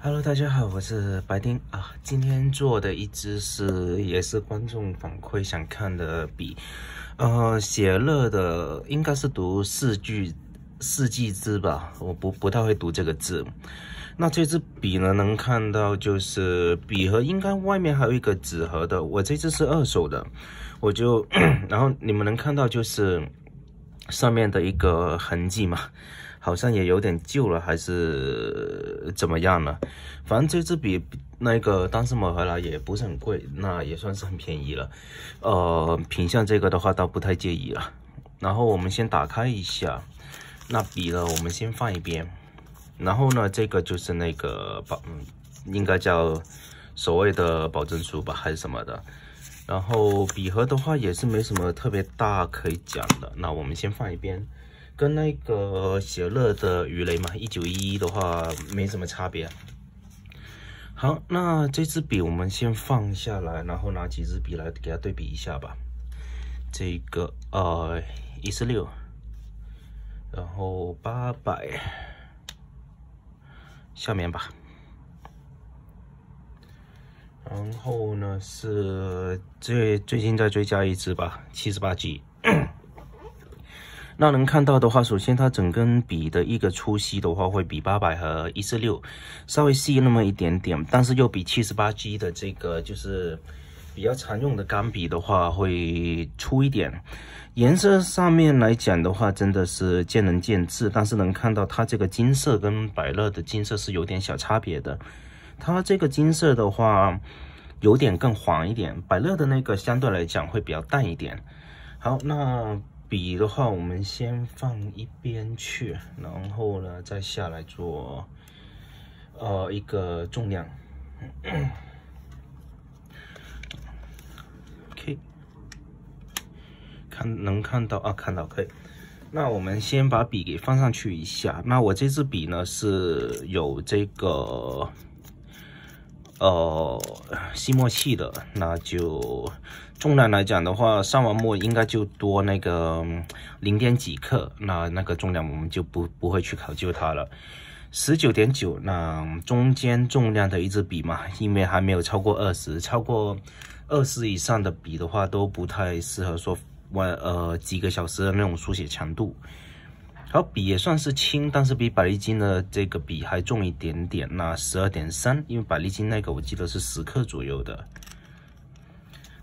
Hello，大家好，我是白丁啊。今天做的一支是也是观众反馈想看的笔，呃，写乐的应该是读“四句四季之”吧，我不不太会读这个字。那这支笔呢，能看到就是笔盒，应该外面还有一个纸盒的。我这支是二手的，我就 然后你们能看到就是上面的一个痕迹嘛。好像也有点旧了，还是怎么样呢？反正这支笔，那个当时买回来也不是很贵，那也算是很便宜了。呃，品相这个的话倒不太介意了。然后我们先打开一下，那笔呢我们先放一边。然后呢，这个就是那个保，应该叫所谓的保证书吧，还是什么的。然后笔盒的话也是没什么特别大可以讲的，那我们先放一边。跟那个协乐的鱼雷嘛，一九一一的话没什么差别。好，那这支笔我们先放下来，然后拿几支笔来给它对比一下吧。这个呃一四六，然后八百下面吧。然后呢是最最近在追加一支吧，七十八 G。那能看到的话，首先它整根笔的一个粗细的话，会比八百和一四六稍微细那么一点点，但是又比七十八 G 的这个就是比较常用的钢笔的话会粗一点。颜色上面来讲的话，真的是见仁见智，但是能看到它这个金色跟百乐的金色是有点小差别的。它这个金色的话有点更黄一点，百乐的那个相对来讲会比较淡一点。好，那。笔的话，我们先放一边去，然后呢，再下来做，呃，一个重量。OK，看能看到啊，看到可以。那我们先把笔给放上去一下。那我这支笔呢是有这个，呃，吸墨器的，那就。重量来讲的话，上完墨应该就多那个零点几克，那那个重量我们就不不会去考究它了。十九点九，那中间重量的一支笔嘛，因为还没有超过二十，超过二十以上的笔的话都不太适合说玩呃几个小时的那种书写强度。好，笔也算是轻，但是比百丽金的这个笔还重一点点，那十二点三，因为百丽金那个我记得是十克左右的。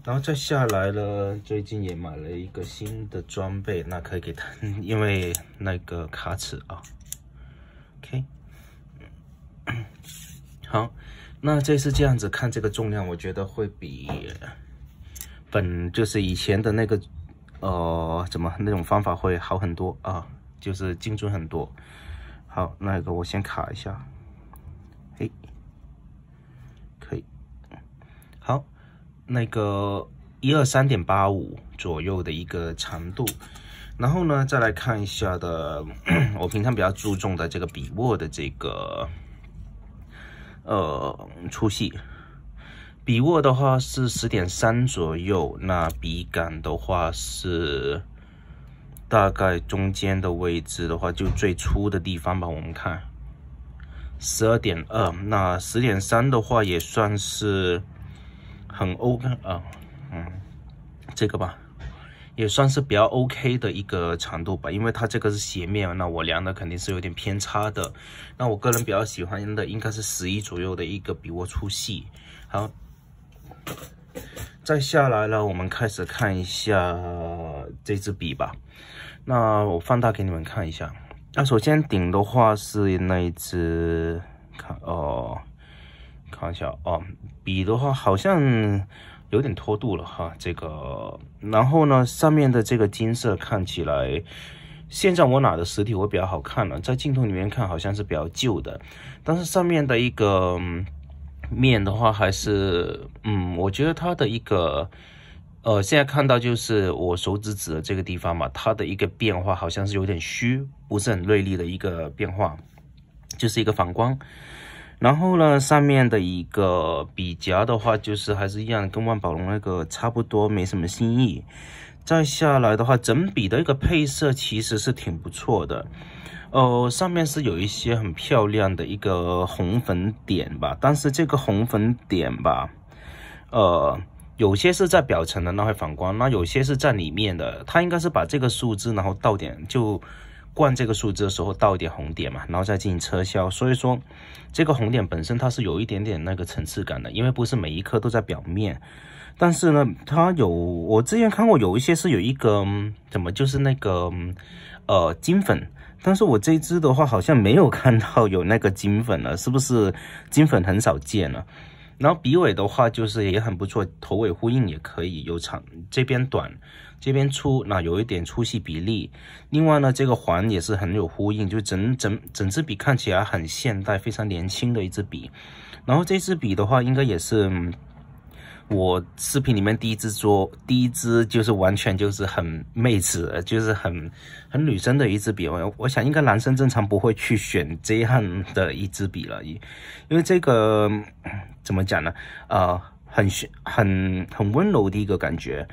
然后再下来呢，最近也买了一个新的装备，那可以给他，因为那个卡尺啊，OK，好，那这次这样子看这个重量，我觉得会比本就是以前的那个，呃，怎么那种方法会好很多啊，就是精准很多。好，那个我先卡一下，哎，可以，好。那个一二三点八五左右的一个长度，然后呢，再来看一下的，我平常比较注重的这个笔握的这个，呃，粗细。笔握的话是十点三左右，那笔杆的话是大概中间的位置的话，就最粗的地方吧。我们看，十二点二，那十点三的话也算是。很 OK 啊，嗯，这个吧，也算是比较 OK 的一个长度吧，因为它这个是斜面，那我量的肯定是有点偏差的。那我个人比较喜欢的应该是十一左右的一个笔握粗细。好，再下来了，我们开始看一下这支笔吧。那我放大给你们看一下。那首先顶的话是那一只，看哦。看一下啊，笔的话好像有点脱度了哈，这个，然后呢，上面的这个金色看起来，现在我拿的实体我比较好看了，在镜头里面看好像是比较旧的，但是上面的一个面的话还是，嗯，我觉得它的一个，呃，现在看到就是我手指指的这个地方嘛，它的一个变化好像是有点虚，不是很锐利的一个变化，就是一个反光。然后呢，上面的一个笔夹的话，就是还是一样，跟万宝龙那个差不多，没什么新意。再下来的话，整笔的一个配色其实是挺不错的，呃，上面是有一些很漂亮的一个红粉点吧，但是这个红粉点吧，呃，有些是在表层的那会反光，那有些是在里面的，它应该是把这个数字然后倒点就。灌这个树脂的时候倒一点红点嘛，然后再进行车销。所以说，这个红点本身它是有一点点那个层次感的，因为不是每一颗都在表面。但是呢，它有我之前看过有一些是有一个怎么就是那个呃金粉，但是我这只的话好像没有看到有那个金粉了，是不是金粉很少见了？然后笔尾的话，就是也很不错，头尾呼应也可以，有长这边短，这边粗，那有一点粗细比例。另外呢，这个环也是很有呼应，就整整整支笔看起来很现代，非常年轻的一支笔。然后这支笔的话，应该也是我视频里面第一支桌，第一支就是完全就是很妹子，就是很很女生的一支笔。我我想应该男生正常不会去选这样的一支笔了，因因为这个。怎么讲呢？呃，很很很温柔的一个感觉。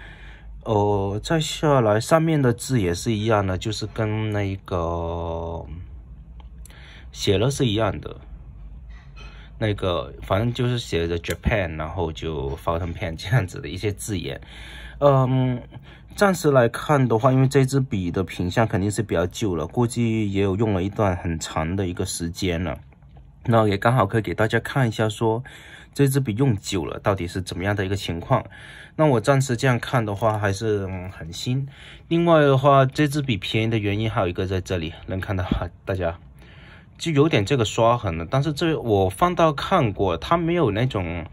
哦，再下来上面的字也是一样的，就是跟那个写了是一样的。那个反正就是写着 Japan，然后就 Fountain Pen 这样子的一些字眼。嗯，暂时来看的话，因为这支笔的品相肯定是比较旧了，估计也有用了一段很长的一个时间了。那也刚好可以给大家看一下说。这支笔用久了到底是怎么样的一个情况？那我暂时这样看的话还是很新。另外的话，这支笔便宜的原因还有一个在这里能看到哈，大家就有点这个刷痕了。但是这我放到看过，它没有那种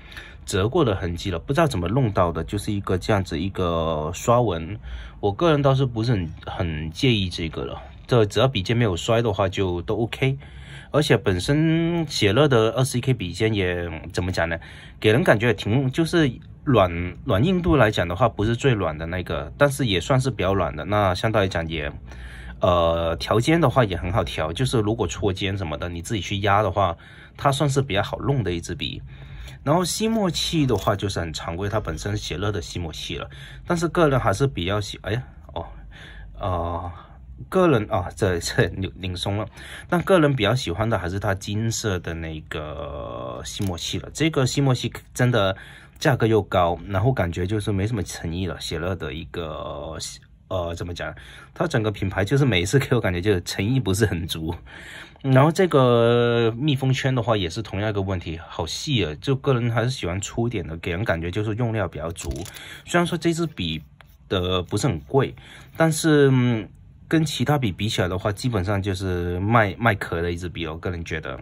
折过的痕迹了，不知道怎么弄到的，就是一个这样子一个刷纹。我个人倒是不是很很介意这个了，这只要笔尖没有摔的话就都 OK。而且本身写乐的二十一 K 笔尖也怎么讲呢？给人感觉挺就是软软硬度来讲的话，不是最软的那个，但是也算是比较软的。那相对来讲也，呃，调尖的话也很好调，就是如果戳尖什么的，你自己去压的话，它算是比较好弄的一支笔。然后吸墨器的话就是很常规，它本身写乐的吸墨器了。但是个人还是比较喜，哎呀，哦，啊。个人啊，这 这拧拧松了，但个人比较喜欢的还是它金色的那个吸墨器了。这个吸墨器真的价格又高，然后感觉就是没什么诚意了。写乐的一个，呃，怎么讲？它整个品牌就是每次给我感觉就是诚意不是很足。然后这个密封圈的话也是同样一个问题，好细啊，就个人还是喜欢粗一点的，给人感觉就是用料比较足。虽然说这支笔的不是很贵，但是。跟其他笔比起来的话，基本上就是卖卖壳的一支笔。我个人觉得，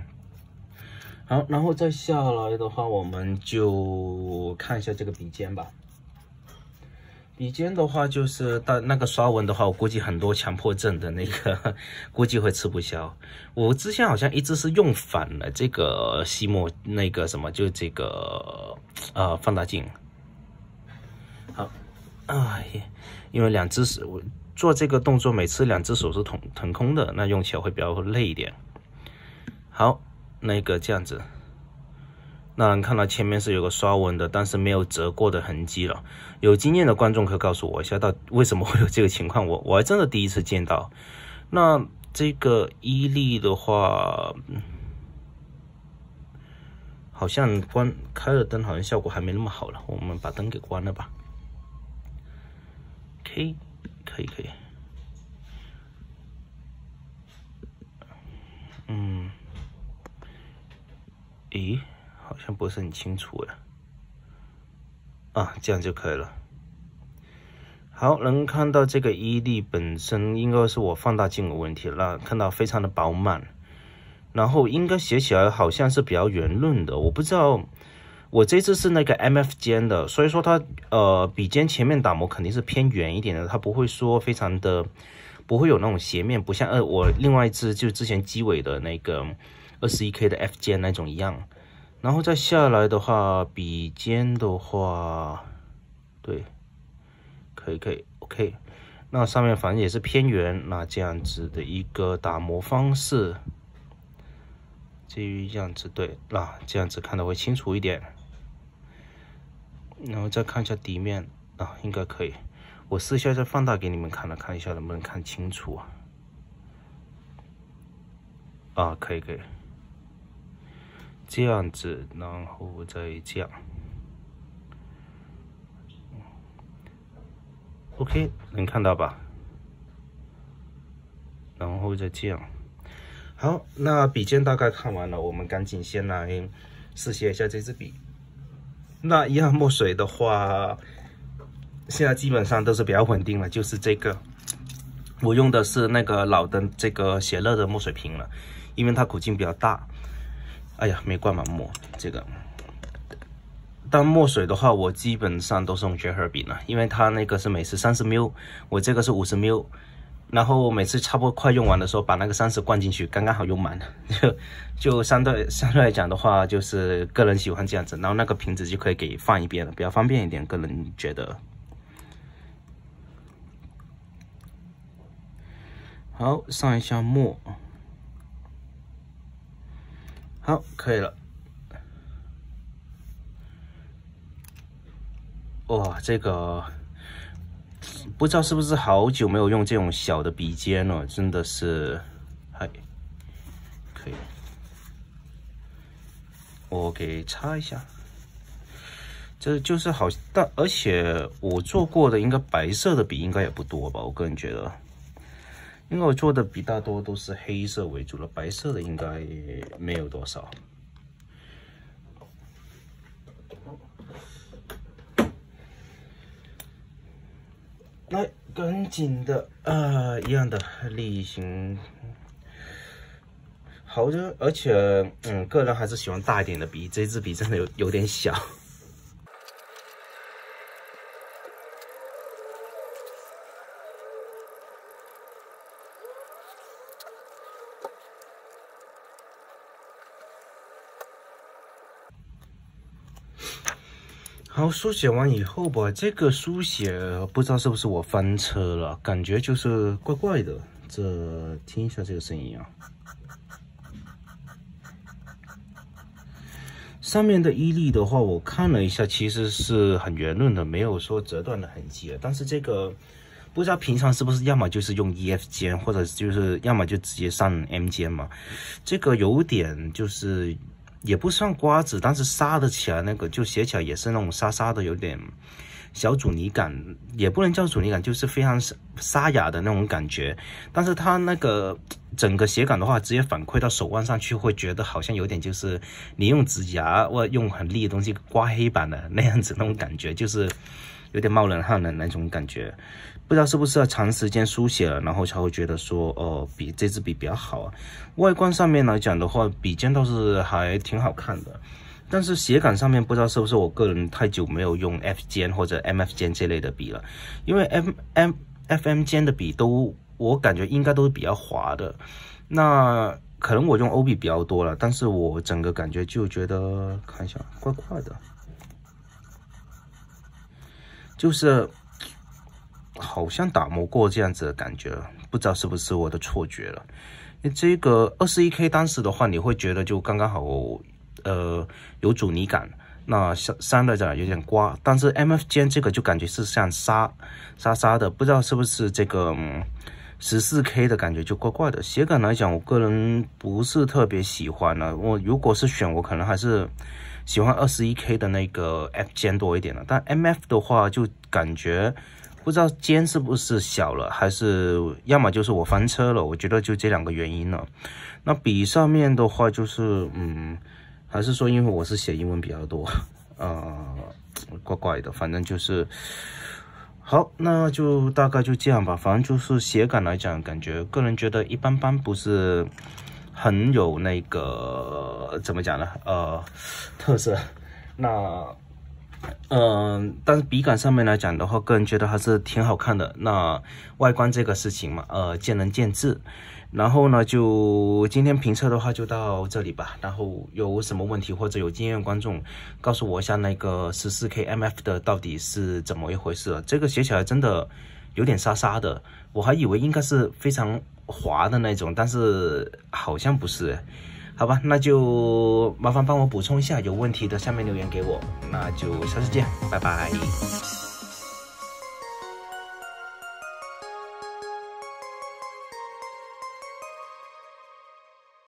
好，然后再下来的话，我们就看一下这个笔尖吧。笔尖的话，就是大那个刷纹的话，我估计很多强迫症的那个估计会吃不消。我之前好像一直是用反了这个吸墨那个什么，就这个呃放大镜。好，哎呀，因为两只手我。做这个动作，每次两只手是腾腾空的，那用起来会比较累一点。好，那个这样子，那看到前面是有个刷纹的，但是没有折过的痕迹了。有经验的观众可以告诉我一下，到为什么会有这个情况？我我还真的第一次见到。那这个伊利的话，好像关开了灯，好像效果还没那么好了。我们把灯给关了吧。K。可以可以。嗯，咦，好像不是很清楚哎。啊，这样就可以了。好，能看到这个伊利本身应该是我放大镜的问题了，看到非常的饱满，然后应该写起来好像是比较圆润的，我不知道。我这只是那个 M F 尖的，所以说它呃笔尖前面打磨肯定是偏圆一点的，它不会说非常的，不会有那种斜面，不像呃我另外一只就是之前机尾的那个二十一 K 的 F 尖那种一样。然后再下来的话，笔尖的话，对，可以可以，OK。那上面反正也是偏圆，那这样子的一个打磨方式，这样子对，那这样子看的会清楚一点。然后再看一下底面啊，应该可以。我试一下再放大给你们看了，看一下能不能看清楚啊。啊，可以可以。这样子，然后再这样。OK，能看到吧？然后再这样。好，那笔尖大概看完了，我们赶紧先来试写一下这支笔。那一样墨水的话，现在基本上都是比较稳定了，就是这个，我用的是那个老的这个写乐的墨水瓶了，因为它口径比较大。哎呀，没灌满墨，这个。但墨水的话，我基本上都是用杰克笔了，因为它那个是每次三十 mil，我这个是五十 mil。然后每次差不多快用完的时候，把那个三十灌进去，刚刚好用满了，就 就相对相对来讲的话，就是个人喜欢这样子。然后那个瓶子就可以给放一边了，比较方便一点，个人觉得。好，上一下墨。好，可以了。哇，这个。不知道是不是好久没有用这种小的笔尖了，真的是，嗨，可以，我给擦一下。这就是好，但而且我做过的应该白色的笔应该也不多吧，我个人觉得，因为我做的笔大多都是黑色为主了，白色的应该没有多少。来，赶紧的，呃，一样的例行，好的，而且，嗯，个人还是喜欢大一点的笔，这支笔真的有有点小。然后书写完以后吧，这个书写不知道是不是我翻车了，感觉就是怪怪的。这听一下这个声音啊。上面的伊利的话，我看了一下，其实是很圆润的，没有说折断的痕迹。但是这个不知道平常是不是，要么就是用 E F 尖，或者就是要么就直接上 M 尖嘛。这个有点就是。也不算瓜子，但是沙的起来，那个就写起来也是那种沙沙的，有点小阻尼感，也不能叫阻尼感，就是非常沙沙哑的那种感觉。但是它那个整个写感的话，直接反馈到手腕上去，会觉得好像有点就是你用指甲或用很利的东西刮黑板的那样子那种感觉，就是。有点冒冷汗的那种感觉，不知道是不是要长时间书写了，然后才会觉得说，呃，比这支笔比较好啊。外观上面来讲的话，笔尖倒是还挺好看的，但是写感上面不知道是不是我个人太久没有用 F 尖或者 M F 尖这类的笔了，因为 M M F M 尖的笔都我感觉应该都是比较滑的，那可能我用 O 笔比较多了，但是我整个感觉就觉得看一下怪怪的。就是好像打磨过这样子的感觉，不知道是不是我的错觉了。你这个二十一 K 当时的话，你会觉得就刚刚好，呃，有阻尼感。那删上来讲有点刮，但是 M F 尖这个就感觉是像沙沙沙的，不知道是不是这个十四 K 的感觉就怪怪的。鞋感来讲，我个人不是特别喜欢了。我如果是选，我可能还是。喜欢二十一 K 的那个 F 尖多一点的，但 M F 的话就感觉不知道尖是不是小了，还是要么就是我翻车了。我觉得就这两个原因了。那笔上面的话就是，嗯，还是说因为我是写英文比较多，呃，怪怪的，反正就是好，那就大概就这样吧。反正就是写感来讲，感觉个人觉得一般般，不是。很有那个怎么讲呢？呃，特色。那，嗯，但是笔杆上面来讲的话，个人觉得还是挺好看的。那外观这个事情嘛，呃，见仁见智。然后呢，就今天评测的话就到这里吧。然后有什么问题或者有经验观众，告诉我一下那个十四 K M F 的到底是怎么一回事？这个写起来真的。有点沙沙的，我还以为应该是非常滑的那种，但是好像不是，好吧，那就麻烦帮我补充一下，有问题的下面留言给我，那就下次见，拜拜。